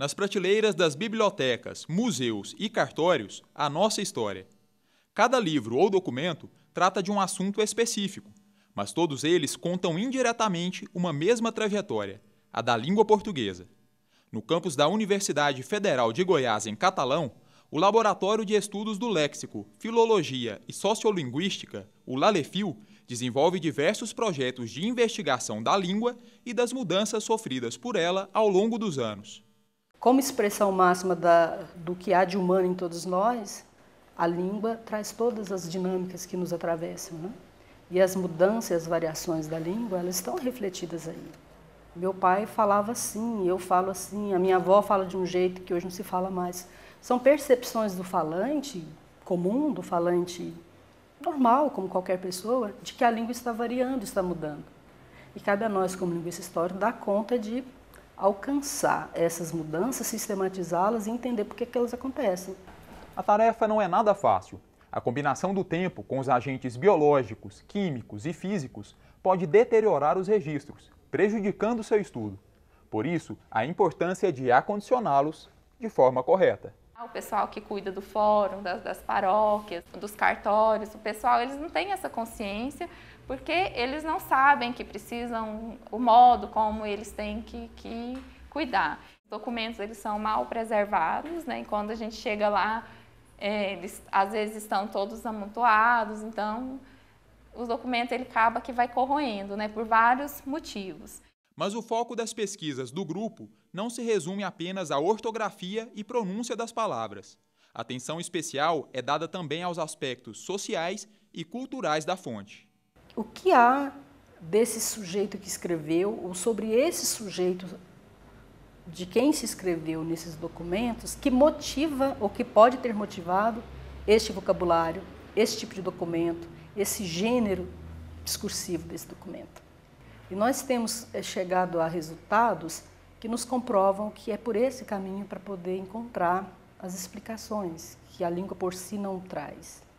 nas prateleiras das bibliotecas, museus e cartórios a nossa história. Cada livro ou documento trata de um assunto específico, mas todos eles contam indiretamente uma mesma trajetória, a da língua portuguesa. No campus da Universidade Federal de Goiás, em Catalão, o Laboratório de Estudos do Léxico, Filologia e Sociolinguística, o LALEFIL, desenvolve diversos projetos de investigação da língua e das mudanças sofridas por ela ao longo dos anos como expressão máxima da, do que há de humano em todos nós, a língua traz todas as dinâmicas que nos atravessam. Né? E as mudanças e as variações da língua, elas estão refletidas aí. Meu pai falava assim, eu falo assim, a minha avó fala de um jeito que hoje não se fala mais. São percepções do falante comum, do falante normal, como qualquer pessoa, de que a língua está variando, está mudando. E cabe a nós, como linguista histórico, dar conta de alcançar essas mudanças, sistematizá-las e entender por que, que elas acontecem. A tarefa não é nada fácil. A combinação do tempo com os agentes biológicos, químicos e físicos pode deteriorar os registros, prejudicando seu estudo. Por isso, a importância de acondicioná-los de forma correta. O pessoal que cuida do fórum, das, das paróquias, dos cartórios, o pessoal, eles não têm essa consciência porque eles não sabem que precisam, o modo como eles têm que, que cuidar. Os documentos, eles são mal preservados, né? E quando a gente chega lá, é, eles às vezes estão todos amontoados, então os documentos ele acaba que vai corroendo, né, por vários motivos. Mas o foco das pesquisas do grupo não se resume apenas à ortografia e pronúncia das palavras. Atenção especial é dada também aos aspectos sociais e culturais da fonte. O que há desse sujeito que escreveu ou sobre esse sujeito de quem se escreveu nesses documentos que motiva ou que pode ter motivado este vocabulário, este tipo de documento, esse gênero discursivo desse documento? E nós temos eh, chegado a resultados que nos comprovam que é por esse caminho para poder encontrar as explicações que a língua por si não traz.